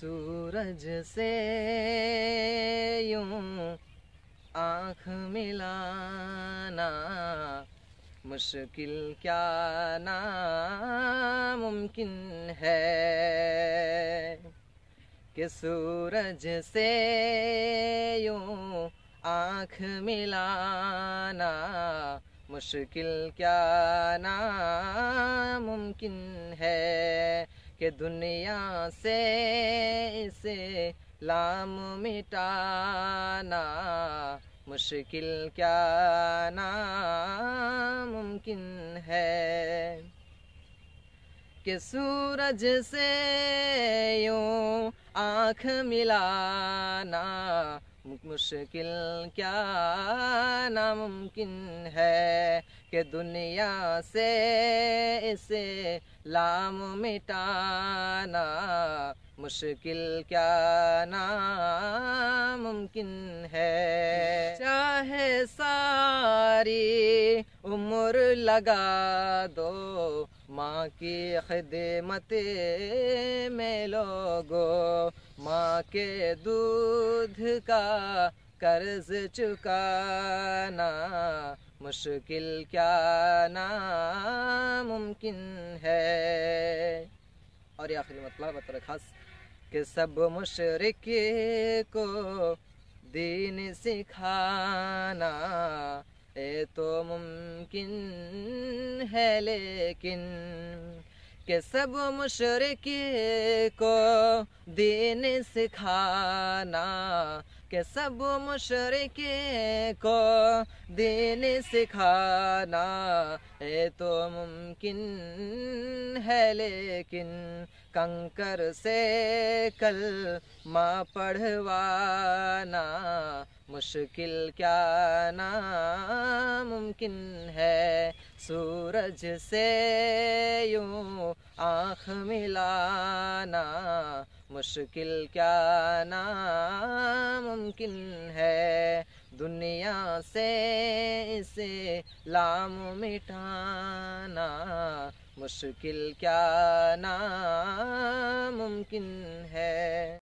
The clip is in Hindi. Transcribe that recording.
सूरज से यूं आँख मिलाना मुश्किल क्या मुमकिन है कि सूरज से यूं आँख मिलाना मुश्किल क्या मुमकिन है के दुनिया से इसे लाम मिटाना मुश्किल क्या मुमकिन है कि सूरज से यूं आंख मिलाना मुश्किल क्या नामुमकिन है कि दुनिया से इसे लाम मिटाना मुश्किल क्या नामुमकिन है चाहे सारी उम्र लगा दो माँ की खिदमत में लोगो माँ के दूर खुद का कर्ज चुकाना मुश्किल क्या मुमकिन है और आखिर मतलब बतर मतलब खास कि सब मुशरक को दीन सिखाना ये तो मुमकिन है लेकिन के सब मुशरक को देने सिखाना के सब मुशरके को देने सिखाना ये तो मुमकिन है लेकिन कंकर से कल माँ पढ़वाना मुश्किल क्या मुमकिन है सूरज से यूं आँख मिलाना मुश्किल क्या मुमकिन है दुनिया से इसे लाम मिटाना मुश्किल क्या मुमकिन है